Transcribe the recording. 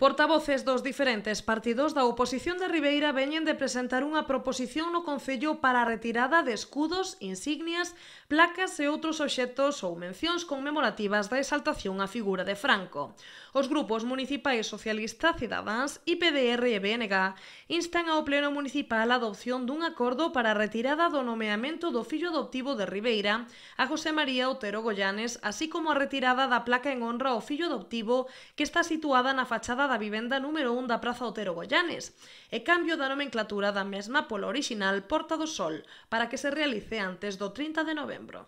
Portavoces dos diferentes partidos da oposición de Ribeira veñen de presentar unha proposición no Concello para a retirada de escudos, insignias, placas e outros obxectos ou mencións conmemorativas da exaltación á figura de Franco. Os grupos municipais socialista, Cidadáns, IPDR e BNG instan ao Pleno Municipal a adopción dun acordo para a retirada do nomeamento do fillo adoptivo de Ribeira a José María Otero Goyanes, así como a retirada da placa en honra ao fillo adoptivo que está situada na fachada da vivenda número 1 da Praza Otero Goyanes e cambio da nomenclatura da mesma polo orixinal Porta do Sol para que se realice antes do 30 de novembro.